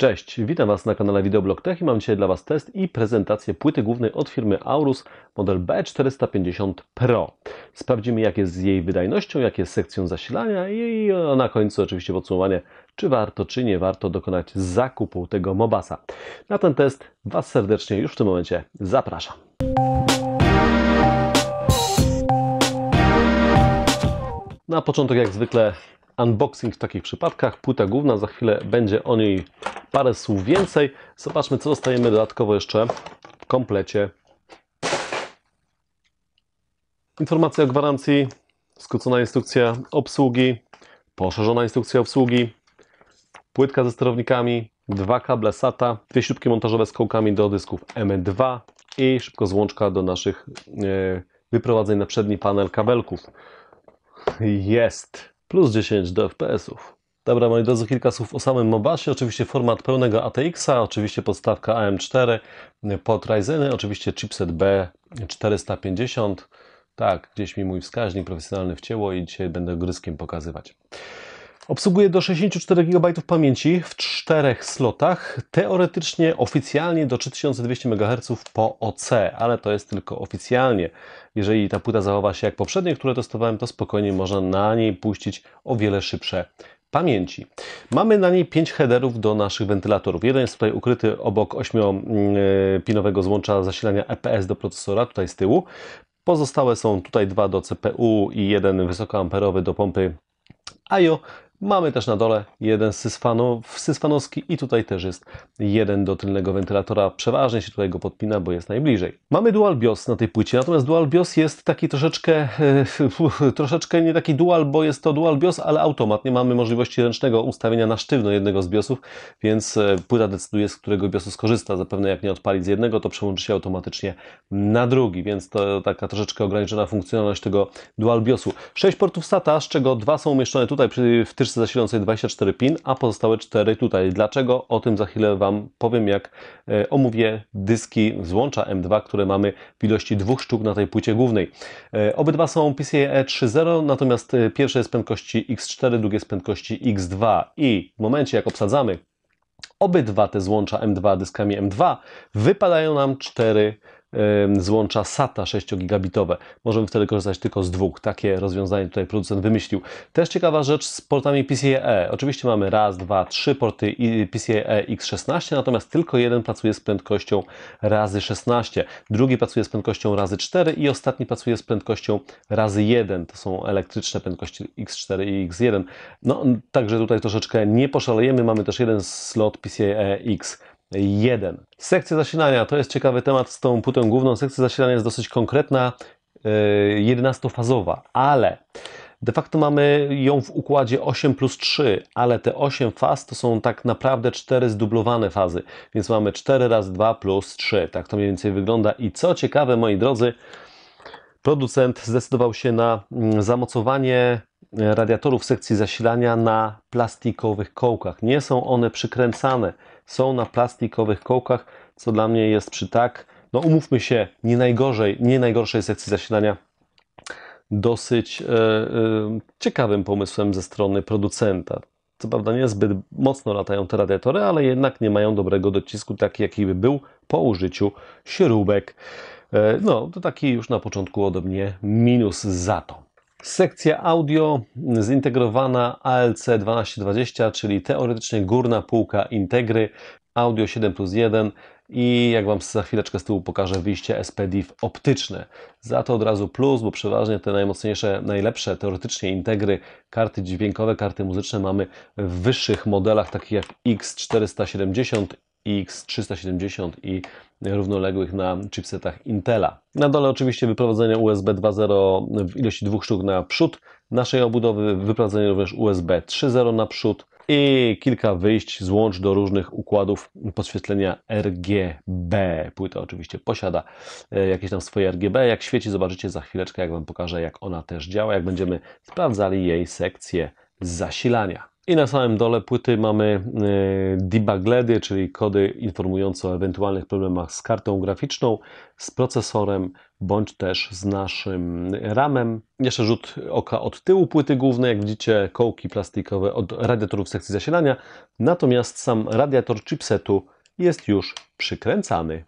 Cześć, witam Was na kanale Videoblog Tech i mam dzisiaj dla Was test i prezentację płyty głównej od firmy Aurus, model B450 Pro. Sprawdzimy jak jest z jej wydajnością, jak jest z sekcją zasilania i na końcu oczywiście podsumowanie, czy warto, czy nie warto dokonać zakupu tego Mobasa. Na ten test Was serdecznie już w tym momencie zapraszam. Na początek jak zwykle unboxing w takich przypadkach. Płyta główna, za chwilę będzie o niej parę słów więcej. Zobaczmy, co dostajemy dodatkowo jeszcze w komplecie. Informacja o gwarancji, skrócona instrukcja obsługi, poszerzona instrukcja obsługi, płytka ze sterownikami, dwa kable SATA, dwie śrubki montażowe z kołkami do dysków M2 i szybko złączka do naszych e, wyprowadzeń na przedni panel kabelków. Jest! plus 10 do FPS-ów. Dobra, moi drodzy, kilka słów o samym Mobasie. Oczywiście format pełnego ATX-a, oczywiście podstawka AM4 pod Ryzeny, oczywiście chipset B450. Tak, gdzieś mi mój wskaźnik profesjonalny wcięło i dzisiaj będę gryskiem pokazywać. Obsługuje do 64 GB pamięci w czterech slotach, teoretycznie oficjalnie do 3200 MHz po OC, ale to jest tylko oficjalnie. Jeżeli ta płyta zachowa się jak poprzednie, które testowałem, to spokojnie można na niej puścić o wiele szybsze pamięci. Mamy na niej 5 headerów do naszych wentylatorów. Jeden jest tutaj ukryty obok 8-pinowego złącza zasilania EPS do procesora, tutaj z tyłu. Pozostałe są tutaj dwa do CPU i jeden wysokoamperowy do pompy IO, Mamy też na dole jeden sysfano, sysfanowski i tutaj też jest jeden do tylnego wentylatora. Przeważnie się tutaj go podpina, bo jest najbliżej. Mamy dual BIOS na tej płycie, natomiast dual BIOS jest taki troszeczkę, e, troszeczkę nie taki dual, bo jest to dual BIOS, ale automat. Nie mamy możliwości ręcznego ustawienia na sztywno jednego z BIOSów, więc e, płyta decyduje, z którego BIOSu skorzysta. Zapewne jak nie odpali z jednego, to przełączy się automatycznie na drugi, więc to taka troszeczkę ograniczona funkcjonalność tego dual BIOSu. 6 portów SATA, z czego dwa są umieszczone tutaj przy, w tyczce ścieżce zasilającej 24 pin, a pozostałe 4 tutaj. Dlaczego? O tym za chwilę Wam powiem, jak e, omówię dyski złącza M2, które mamy w ilości dwóch sztuk na tej płycie głównej. E, obydwa są PCIe 3.0, natomiast e, pierwsze jest prędkości X4, drugie jest prędkości X2 i w momencie jak obsadzamy obydwa te złącza M2 dyskami M2, wypadają nam cztery złącza SATA 6-gigabitowe. Możemy wtedy korzystać tylko z dwóch. Takie rozwiązanie tutaj producent wymyślił. Też ciekawa rzecz z portami PCIe. E. Oczywiście mamy raz, dwa, trzy porty PCIe e e X16, natomiast tylko jeden pracuje z prędkością razy 16, drugi pracuje z prędkością razy 4 i ostatni pracuje z prędkością razy 1. To są elektryczne prędkości X4 i X1. No, także tutaj troszeczkę nie poszalejemy. Mamy też jeden slot PCIe X 1. Sekcja zasilania to jest ciekawy temat z tą płytą główną. Sekcja zasilania jest dosyć konkretna, 11-fazowa, e, ale de facto mamy ją w układzie 8 plus 3, ale te 8 faz to są tak naprawdę 4 zdublowane fazy, więc mamy 4 razy 2 plus 3. Tak to mniej więcej wygląda. I co ciekawe, moi drodzy, producent zdecydował się na mm, zamocowanie e, radiatorów sekcji zasilania na plastikowych kołkach. Nie są one przykręcane są na plastikowych kołkach, co dla mnie jest przy tak, no umówmy się, nie najgorzej, nie najgorszej sekcji zasilania dosyć e, e, ciekawym pomysłem ze strony producenta. Co prawda nie zbyt mocno latają te radiatory, ale jednak nie mają dobrego docisku, taki jaki by był po użyciu śrubek. E, no, to taki już na początku ode mnie minus za to. Sekcja audio mm, zintegrowana ALC 1220, czyli teoretycznie górna półka Integry, audio 7 plus 1 i jak Wam za chwileczkę z tyłu pokażę wyjście SPDIF optyczne. Za to od razu plus, bo przeważnie te najmocniejsze, najlepsze teoretycznie integry, karty dźwiękowe, karty muzyczne mamy w wyższych modelach takich jak X470 X370 i równoległych na chipsetach Intela. Na dole oczywiście wyprowadzenie USB 2.0 w ilości dwóch sztuk na przód naszej obudowy, wyprowadzenie również USB 3.0 na przód i kilka wyjść złącz do różnych układów podświetlenia RGB. Płyta oczywiście posiada e, jakieś tam swoje RGB. Jak świeci zobaczycie za chwileczkę, jak Wam pokażę jak ona też działa, jak będziemy sprawdzali jej sekcję zasilania. I na samym dole płyty mamy y, LEDy, czyli kody informujące o ewentualnych problemach z kartą graficzną, z procesorem bądź też z naszym ramem. Jeszcze rzut oka od tyłu płyty głównej, jak widzicie kołki plastikowe od radiatorów sekcji zasilania, natomiast sam radiator chipsetu jest już przykręcany.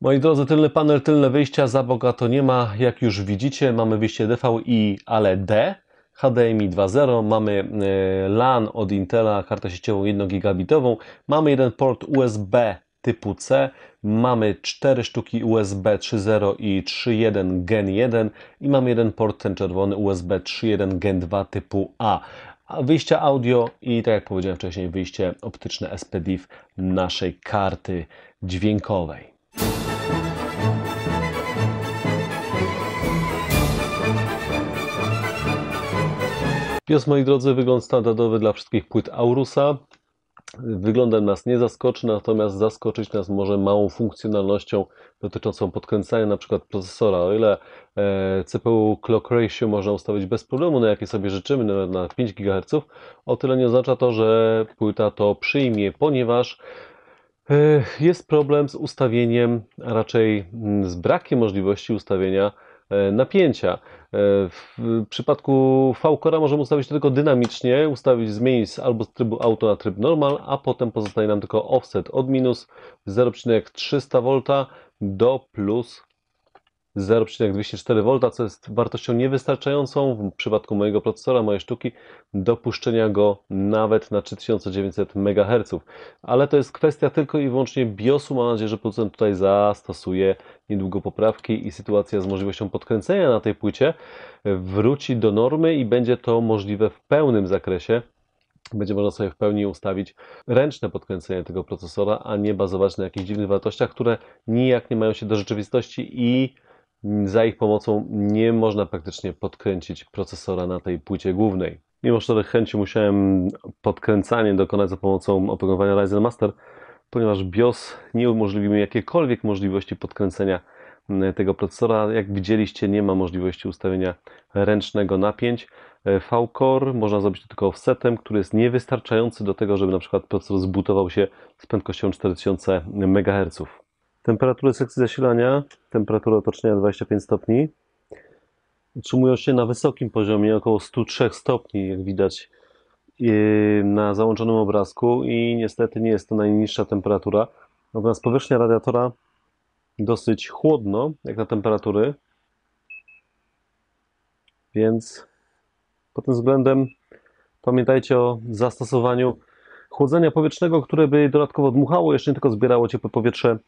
Moi drodzy, tylny panel, tylne wyjścia za boga to nie ma. Jak już widzicie, mamy wyjście DVI, ale D, HDMI 2.0, mamy e, LAN od Intela, kartę sieciową 1 gigabitową, mamy jeden port USB typu C, mamy 4 sztuki USB 3.0 i 3.1 Gen 1 i mamy jeden port ten czerwony USB 3.1 Gen 2 typu A. Wyjścia audio i tak jak powiedziałem wcześniej, wyjście optyczne SPDIF naszej karty dźwiękowej. Jest, moi drodzy, wygląd standardowy dla wszystkich płyt Aurusa. Wyglądem nas nie zaskoczy, natomiast zaskoczyć nas może małą funkcjonalnością dotyczącą podkręcania na przykład procesora. O ile e, CPU clock ratio można ustawić bez problemu, na no jakie sobie życzymy, nawet na 5 GHz, o tyle nie oznacza to, że płyta to przyjmie, ponieważ e, jest problem z ustawieniem, a raczej mm, z brakiem możliwości ustawienia E, napięcia. E, w przypadku v możemy ustawić to tylko dynamicznie, ustawić zmienić albo z trybu auto na tryb normal, a potem pozostaje nam tylko offset od minus 0,300V do plus 0,204V, co jest wartością niewystarczającą w przypadku mojego procesora, mojej sztuki, do puszczenia go nawet na 3900 MHz. Ale to jest kwestia tylko i wyłącznie BIOSu. Mam nadzieję, że producent tutaj zastosuje niedługo poprawki i sytuacja z możliwością podkręcenia na tej płycie wróci do normy i będzie to możliwe w pełnym zakresie będzie można sobie w pełni ustawić ręczne podkręcenie tego procesora, a nie bazować na jakichś dziwnych wartościach, które nijak nie mają się do rzeczywistości i za ich pomocą nie można praktycznie podkręcić procesora na tej płycie głównej. Mimo szczerych chęci musiałem podkręcanie dokonać za pomocą oprogramowania Ryzen Master, ponieważ BIOS nie umożliwił mi jakiekolwiek możliwości podkręcenia tego procesora. Jak widzieliście, nie ma możliwości ustawienia ręcznego napięć. E, V-Core można zrobić to tylko offsetem, który jest niewystarczający do tego, żeby na przykład procesor zbutował się z prędkością 4000 MHz. Temperatury sekcji zasilania, temperatura otoczenia 25 stopni, utrzymują się na wysokim poziomie, około 103 stopni, jak widać yy, na załączonym obrazku i niestety nie jest to najniższa temperatura. Natomiast powierzchnia radiatora dosyć chłodno, jak na temperatury, więc pod tym względem pamiętajcie o zastosowaniu chłodzenia powietrznego, które by dodatkowo dmuchało, jeszcze nie tylko zbierało ciepłe powietrze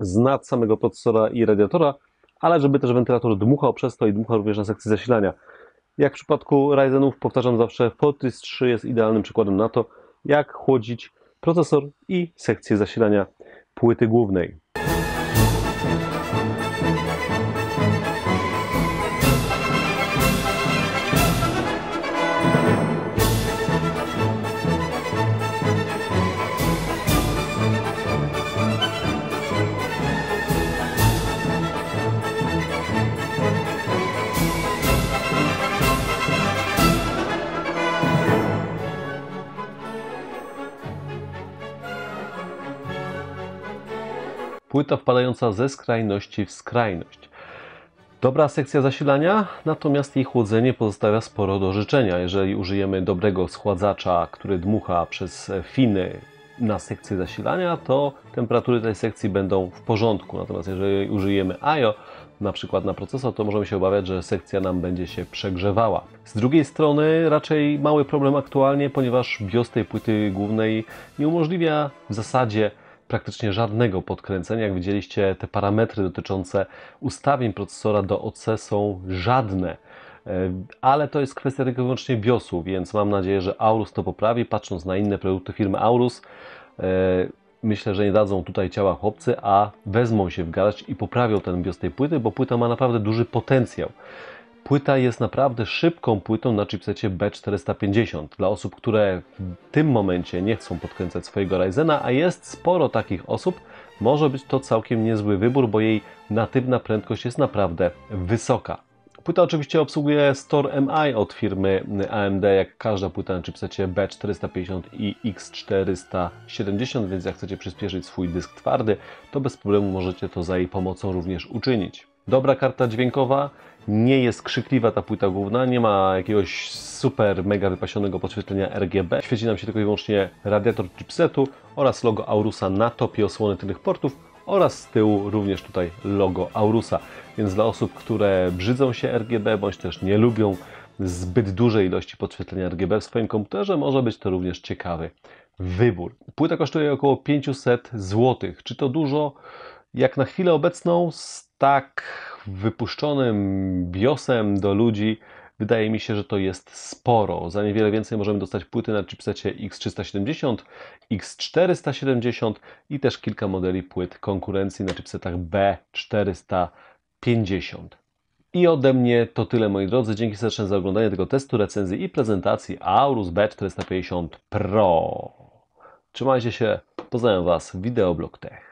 z nad samego procesora i radiatora, ale żeby też wentylator dmuchał przez to i dmuchał również na sekcję zasilania. Jak w przypadku Ryzenów powtarzam zawsze, Fortis 3 jest idealnym przykładem na to, jak chłodzić procesor i sekcję zasilania płyty głównej. płyta wpadająca ze skrajności w skrajność. Dobra sekcja zasilania, natomiast jej chłodzenie pozostawia sporo do życzenia. Jeżeli użyjemy dobrego schładzacza, który dmucha przez finy na sekcję zasilania, to temperatury tej sekcji będą w porządku. Natomiast jeżeli użyjemy IO, na przykład na procesor, to możemy się obawiać, że sekcja nam będzie się przegrzewała. Z drugiej strony raczej mały problem aktualnie, ponieważ BIOS tej płyty głównej nie umożliwia w zasadzie praktycznie żadnego podkręcenia. Jak widzieliście, te parametry dotyczące ustawień procesora do OC są żadne. E, ale to jest kwestia tylko i wyłącznie BIOSu, więc mam nadzieję, że Aurus to poprawi. Patrząc na inne produkty firmy Aurus, e, myślę, że nie dadzą tutaj ciała chłopcy, a wezmą się w garść i poprawią ten BIOS tej płyty, bo płyta ma naprawdę duży potencjał płyta jest naprawdę szybką płytą na chipsecie B450. Dla osób, które w tym momencie nie chcą podkręcać swojego Ryzena, a jest sporo takich osób, może być to całkiem niezły wybór, bo jej natywna prędkość jest naprawdę wysoka. Płyta oczywiście obsługuje Store MI od firmy AMD, jak każda płyta na chipsecie B450 i X470, więc jak chcecie przyspieszyć swój dysk twardy, to bez problemu możecie to za jej pomocą również uczynić dobra karta dźwiękowa, nie jest krzykliwa ta płyta główna, nie ma jakiegoś super mega wypasionego podświetlenia RGB. Świeci nam się tylko i wyłącznie radiator chipsetu oraz logo Aurusa na topie osłony tylnych portów oraz z tyłu również tutaj logo Aurusa. Więc dla osób, które brzydzą się RGB bądź też nie lubią zbyt dużej ilości podświetlenia RGB w swoim komputerze, może być to również ciekawy wybór. Płyta kosztuje około 500 zł. Czy to dużo? jak na chwilę obecną z tak wypuszczonym biosem do ludzi wydaje mi się, że to jest sporo. Za niewiele więcej możemy dostać płyty na chipsecie X370, X470 i też kilka modeli płyt konkurencji na chipsetach B450. I ode mnie to tyle moi drodzy. Dzięki serdecznie za oglądanie tego testu, recenzji i prezentacji Aurus B450 Pro. Trzymajcie się, pozdrawiam Was, Wideoblog Tech.